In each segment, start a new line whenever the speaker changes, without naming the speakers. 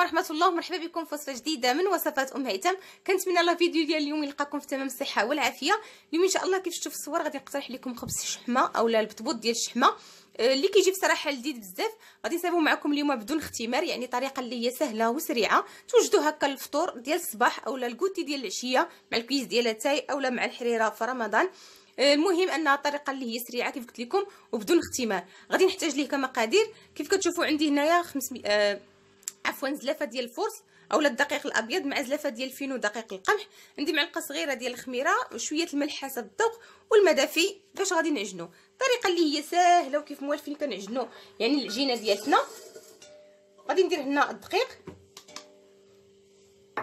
عليكم ورحمه الله مرحبا بكم في وصفه جديده من وصفات ام هيثم كنتمنى لا فيديو ديال اليوم يلقاكم في تمام الصحه والعافيه اليوم ان شاء الله كيف شفتوا في الصور غادي نقترح لكم خبز الشحمه اولا البطبوط ديال الشحمه آه، اللي كيجي بصراحه لذيذ بزاف غادي نصايبو معكم اليوم بدون اختمار يعني طريقه اللي هي سهله وسريعه توجدوا هكا الفطور ديال الصباح اولا الكوتي ديال العشيه مع الكويس ديال التاي اولا مع الحريره في رمضان آه، المهم انها طريقه اللي هي سريعه كيف قلت لكم وبدون اختمار غادي نحتاج ليه كمقادير كيف كتشوفوا عندي هنايا 500 عفوا زلافه ديال الفرص اولا الدقيق الابيض مع زلافه ديال الفينو دقيق القمح عندي معلقه صغيره ديال الخميره وشويه الملح حسب الذوق دافي باش غادي نعجنو الطريقه اللي هي ساهله وكيف موالفين كنعجنو يعني العجينه ديالتنا غادي ندير هنا الدقيق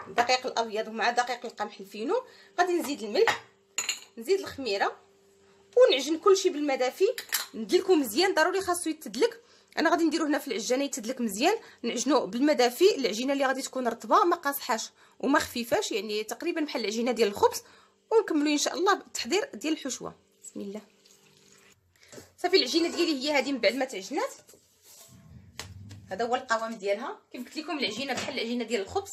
الدقيق الابيض ومع دقيق القمح الفينو غادي نزيد الملح نزيد الخميره ونعجن كلشي بالمدافي ندلكو مزيان ضروري خاصو يتدلك انا غادي نديرو هنا في العجانه يتدلك مزيان نعجنو بالماء دافي العجينه اللي غادي تكون رطبه ما قاصحاش وما خفيفاش يعني تقريبا بحال العجينه ديال الخبز ونكملو ان شاء الله بالتحضير ديال الحشوه بسم الله صافي العجينه ديالي هي هذه من بعد ما تعجنات هذا هو القوام ديالها كيف قلت لكم العجينه بحال العجينه ديال الخبز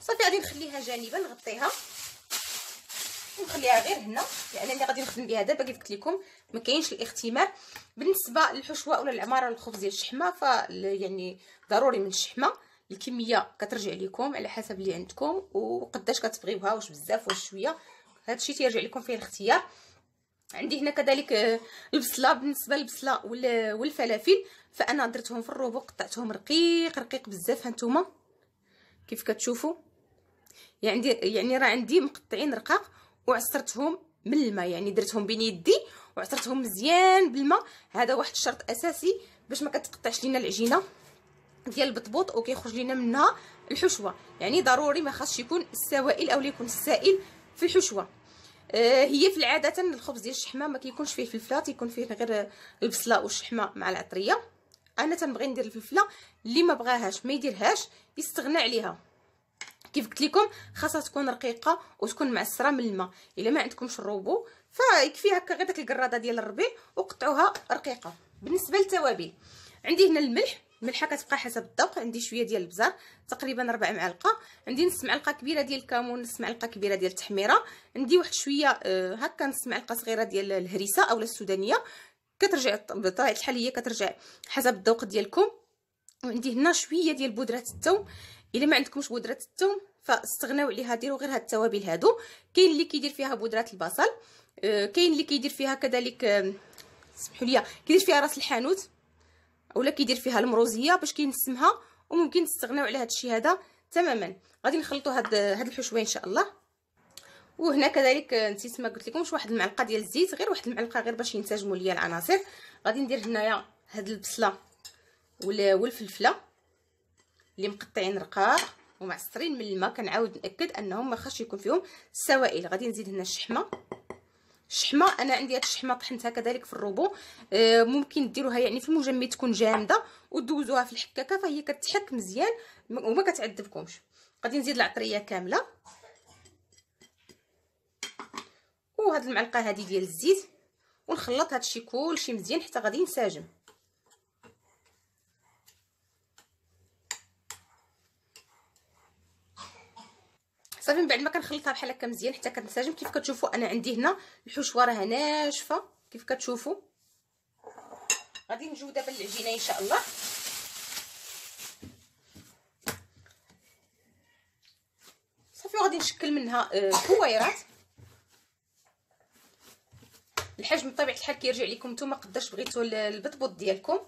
صافي غادي نخليها جانبا نغطيها ونخليها غير هنا لان يعني اللي غادي نخدم بها دابا كيف قلت لكم ما كاينش الاختمار بالنسبه للحشوه ولا العماره الخبز ديال الشحمه ف يعني ضروري من الشحمه الكميه كترجع لكم على حسب اللي عندكم وقداش كتبغيوها واش بزاف واش شويه هادشي تيرجع لكم فيه الاختيار عندي هنا كذلك آه، البصله بالنسبه للبصله والفلافل فانا درتهم في الروبو قطعتهم رقيق رقيق بزاف هانتوما كيف كتشوفوا يعني يعني راه عندي مقطعين رقاق وعصرتهم من الماء يعني درتهم بين يدي وعصرتهم مزيان بالماء هذا واحد الشرط اساسي باش ما كتقطعش لينا العجينه ديال البطبوط وكيخرج لينا منها الحشوه يعني ضروري ما خاصش يكون السوائل او يكون السائل في الحشوه آه هي في العاده الخبز ديال الشحمه ما كيكونش فيه فلفلات يكون فيه غير البصله والشحمه مع العطريه انا تنبغي ندير الفلفله اللي ما بغاهاش ما يديرهاش يستغنى عليها كيف قلت لكم خاصها تكون رقيقه وتكون معسره من الماء الا ما عندكمش الروبو فيكفي هكا غير داك القراده ديال الربيع وقطعوها رقيقه بالنسبه للتوابل عندي هنا الملح الملحه كتبقى حسب الذوق عندي شويه ديال البزار تقريبا ربع معلقه عندي نص معلقه كبيره ديال الكمون نص معلقه كبيره ديال التحميره عندي واحد شويه آه، هكا نص معلقه صغيره ديال الهريسه اولا السودانيه كترجع بطبيعه الحال هي كترجع حسب الذوق ديالكم وعندي هنا شويه ديال بودره الثوم الا ما عندكمش بودره الثوم فاستغناو عليها ديروا غير هاد التوابل هادو كاين اللي كيدير فيها بودره البصل آه، كاين اللي كيدير فيها كذلك سمحوا لي كيدير فيها راس الحانوت اولا كيدير فيها المروزيه باش كينسمها وممكن تستغناو على هاد الشيء هذا تماما غادي نخلطوا هاد هاد الحشوه ان شاء الله وهنا كذلك آه، نسيت ما قلت لكمش واحد المعلقه ديال الزيت غير واحد المعلقه غير باش ينتجموا ليا العناصر غادي ندير هنايا هاد البصله والفلفله اللي مقطعين رقاق ومعصرين من الماء كنعاود ناكد انهم ما خاصش يكون فيهم السوائل غادي نزيد هنا الشحمه الشحمه انا عندي هاد الشحمه طحنتها كذلك في الروبو آه ممكن ديروها يعني في المجمد تكون جامده ودوزوها في الحكاكه فهي كتحك مزيان وما كتعذبكمش غادي نزيد العطريه كامله وهاد المعلقه هذه ديال الزيت ونخلط هادشي كلشي مزيان حتى غادي ينسجم صافي من بعد ما كنخلطها بحال هكا مزيان حتى كتنسجم كيف كتشوفوا انا عندي هنا الحشوه راه ناشفه كيف كتشوفوا غادي نجيو دابا للعجينه ان شاء الله صافي وغادي نشكل منها آه، كويرات الحجم بطبيعه الحال كيرجع لكم نتوما قداش بغيتو البطبوط ديالكم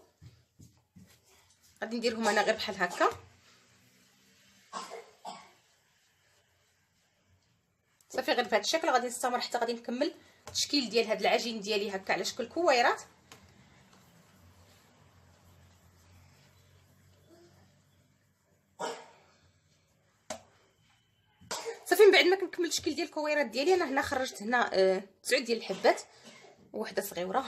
غادي نديرهم انا غير بحال هكا في هذا الشكل غادي نستمر حتى غادي نكمل التشكيل ديال هاد العجين ديالي هكا على شكل كويرات صافي من بعد ما كنكمل التشكيل ديال الكويرات ديالي انا هنا خرجت هنا آه، تسعود ديال الحبات وحده صغيره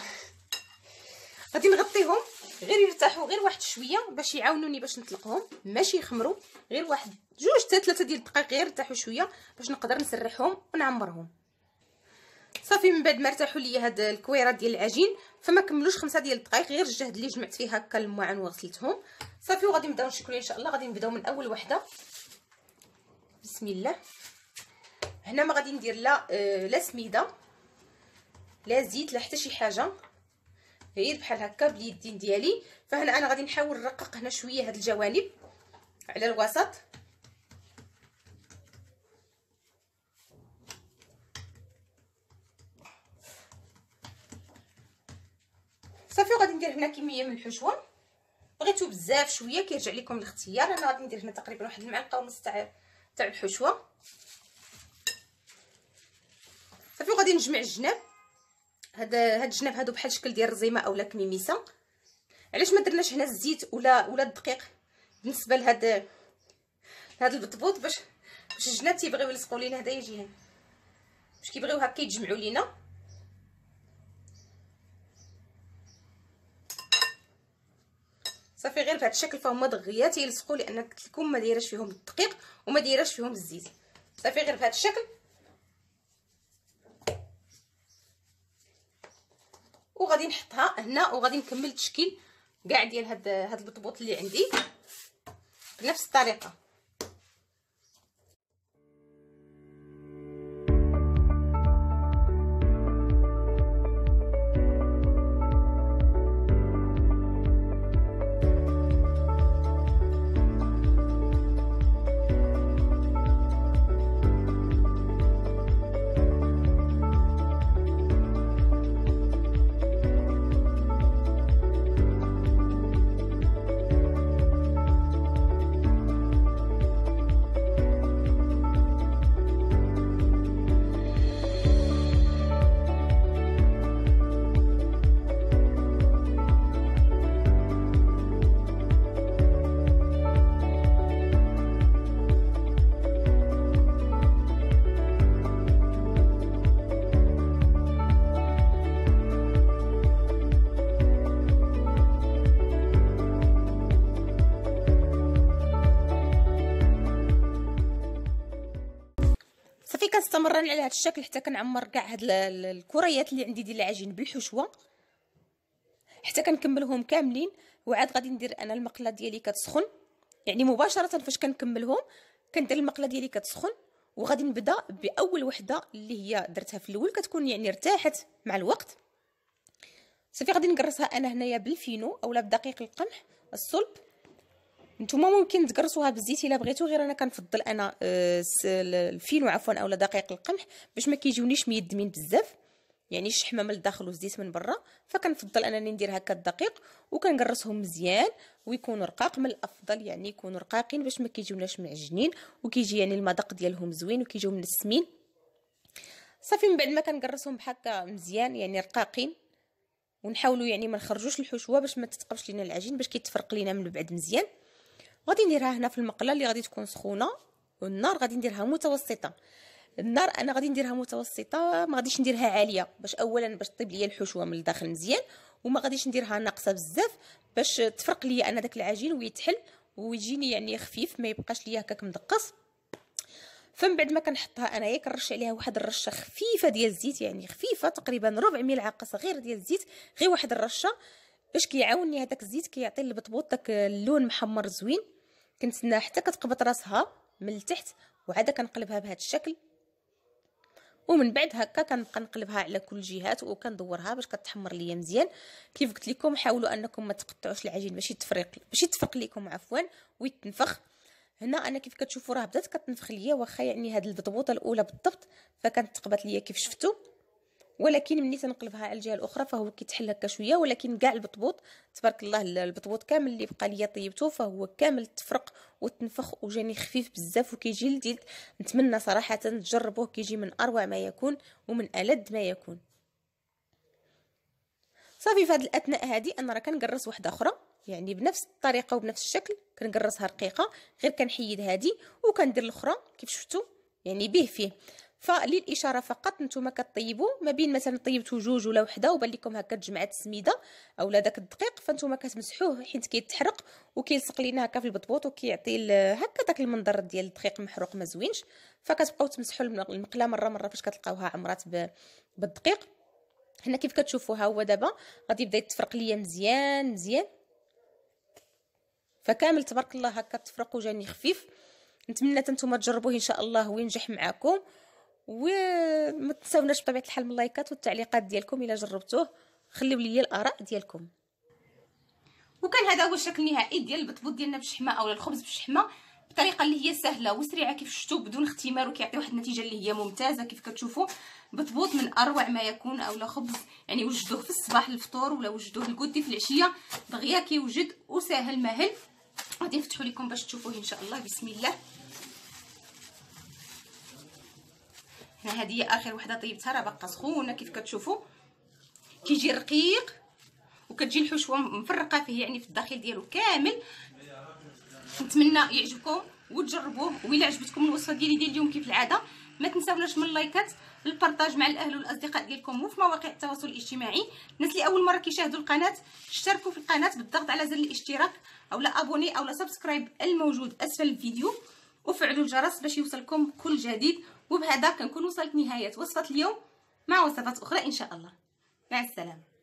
غادي نغطيهم غير يرتاحوا غير واحد شويه باش يعاونوني باش نطلقهم ماشي يخمروا غير واحد جوج حتى ثلاثه ديال الدقائق غير يرتاحوا شويه باش نقدر نسرحهم ونعمرهم صافي من بعد ما ارتاحوا ليا هاد الكويرات ديال العجين فما كملوش خمسة ديال الدقائق غير الجهد اللي جمعت فيه هكا الماعن وغسلتهم صافي وغادي نبداو نشكلو ان شاء الله غادي نبداو من اول وحده بسم الله هنا ما غادي ندير لا آه لا سميده لا زيت لا حتى شي حاجه غير بحال هكا باليدين ديالي فهنا انا غادي نحاول نرقق هنا شويه هاد الجوانب على الوسط صافي وغادي ندير هنا كميه من الحشوه بغيتو بزاف شويه كيرجع لكم الاختيار انا غادي ندير هنا تقريبا واحد المعلقه ونص تاع تاع الحشوه صافي وغادي نجمع الجناب هاد هاد الجناب هادو بحال شكل ديال الرزيمه اولا كميميسه علاش ما درناش هنا الزيت ولا ولا الدقيق بالنسبه لهاد هاد البطبوط باش باش الجناب تيبغيو يلصقوا لينا هدا يجي هنا باش كيبغيو هكا يتجمعوا لينا صافي غير بهذا الشكل فهم دغيا تيلصقوا لان الكم ما دايراش فيهم الدقيق وما دايراش فيهم الزيت صافي غير بهذا الشكل وغادي نحطها هنا وغادي نكمل تشكيل كاع ديال هاد هاد البطبوط اللي عندي بنفس الطريقه استمرنا على هذا الشكل حتى كنعمر كاع هاد الكريات اللي عندي ديال العجين بالحشوه حتى كنكملهم كاملين وعاد غادي ندير انا المقله ديالي كتسخن يعني مباشره فاش كنكملهم كندير المقله ديالي كتسخن وغادي نبدا باول وحده اللي هي درتها في الاول كتكون يعني ارتاحت مع الوقت صافي غادي نقرصها انا هنايا بالفينو اولا بدقيق القمح الصلب نتوما ممكن تقرصوها بالزيت الا بغيتو غير انا كنفضل انا آه، الفينو عفوا اولا دقيق القمح باش ما كيجيونيش ميدمين بزاف يعني الشحمه من الداخل والزيت من برا فكنفضل انني ندير هكا الدقيق وكنقرصهم مزيان ويكونوا رقاق من الافضل يعني يكونوا رقاقين باش ما كيجيوناش معجنين وكيجي يعني المذاق ديالهم زوين وكيجيو منسمين صافي من بعد ما كنقرصهم بهكا مزيان يعني رقاقين ونحاولوا يعني ما نخرجوش الحشوه باش ما تتقبش لينا العجين باش كيتفرق لينا من بعد مزيان غادي نديرها هنا في المقله اللي غادي تكون سخونه والنار غادي نديرها متوسطه النار انا غادي نديرها متوسطه ما غاديش نديرها عاليه باش اولا باش طيب ليا الحشوه من الداخل مزيان وما غاديش نديرها ناقصه بزاف باش تفرق ليا انا داك العجين ويتحل ويجيني يعني خفيف ما يبقاش ليا هكاك مدقص فمن بعد ما كنحطها انايا كنرش عليها واحد الرشه خفيفه ديال الزيت يعني خفيفه تقريبا ربع ملعقه صغيره ديال الزيت غير واحد الرشه باش كيعاونني هذاك الزيت كيعطي كي البطبوط داك اللون محمر زوين كنتسناها حتى كتقبط راسها من التحت وعاد كنقلبها بهذا الشكل ومن بعد هكا كنبقى نقلبها على كل جهات وكندورها باش كتحمر ليا مزيان كيف قلت لكم حاولوا انكم ما تقطعوش العجين باش يتفرق باش يتفرق لكم عفوا ويتنفخ هنا انا كيف كتشوفوا راه بدات كتنفخ ليا واخا يعني هاد البطبوطه الاولى بالضبط فكانت تقبط ليا كيف شفتوا ولكن ملي تنقلبها على الجهه الاخرى فهو كيتحل هكا شويه ولكن كاع البطبوط تبارك الله البطبوط كامل اللي بقى ليا طيبته فهو كامل تفرق وتنفخ وجاني خفيف بزاف وكيجي لذيذ نتمنى صراحه تجربوه كيجي من اروع ما يكون ومن ألد ما يكون صافي في هذه الاثناء هذه انا راه كنقرص واحده اخرى يعني بنفس الطريقه وبنفس الشكل كنقرصها رقيقه غير كنحيد هذه وكندير الاخرى كيف شفتوا يعني به فيه فللاشاره فقط نتوما كطيبوا ما بين مثلا طيبتوا جوج ولا وحده وبان لكم هكا تجمعات السميده اولا داك الدقيق فنتوما كتمسحوه حيت كيتحرق وكيلصق لينا هكا في البطبوط وكيعطي هكا داك المنظر ديال الدقيق محروق ما زوينش فكتبقاو تمسحوا المقله مره مره فاش كتلقاوها عمرات بالدقيق هنا كيف كتشوفوا ها هو دابا غادي يبدا يتفرق ليا مزيان مزيان فكامل تبارك الله هكا تفرق جاني خفيف نتمنى نتوما تجربوه ان شاء الله وينجح معاكم وما تنساوناش بطبيعه الحال من اللايكات والتعليقات ديالكم الا جربتوه خليو لي الاراء ديالكم وكان هذا هو الشكل النهائي ديال البطبوط ديالنا بالشحمه اولا الخبز بالشحمه بطريقه اللي هي سهله وسريعه كيف شفتوا بدون اختمار وكيعطي واحد النتيجه اللي هي ممتازه كيف كتشوفوا بطبوط من اروع ما يكون اولا خبز يعني وجدوه في الصباح الفطور ولا وجدوه الكودي في العشيه دغيا كيوجد وساهل مهل غادي نفتحوا لكم باش تشوفوه ان شاء الله بسم الله ها هذه هي اخر وحده طيبتها راه باقا سخونه كيف كتشوفوا كيجي رقيق وكتجي الحشوه مفرقه فيه يعني في الداخل ديالو كامل نتمنى يعجبكم وتجربوه والا عجبتكم الوصفه ديالي ديال اليوم كيف العاده ما تنساوناش من اللايكات البارطاج مع الاهل والاصدقاء ديالكم وفي مواقع التواصل الاجتماعي الناس اللي اول مره كيشاهدوا القناه اشتركوا في القناه بالضغط على زر الاشتراك اولا ابوني اولا سبسكرايب الموجود اسفل الفيديو وفعلوا الجرس باش يوصلكم كل جديد وبهذا كنكون وصلت نهايه وصفه اليوم مع وصفات اخرى ان شاء الله مع السلامه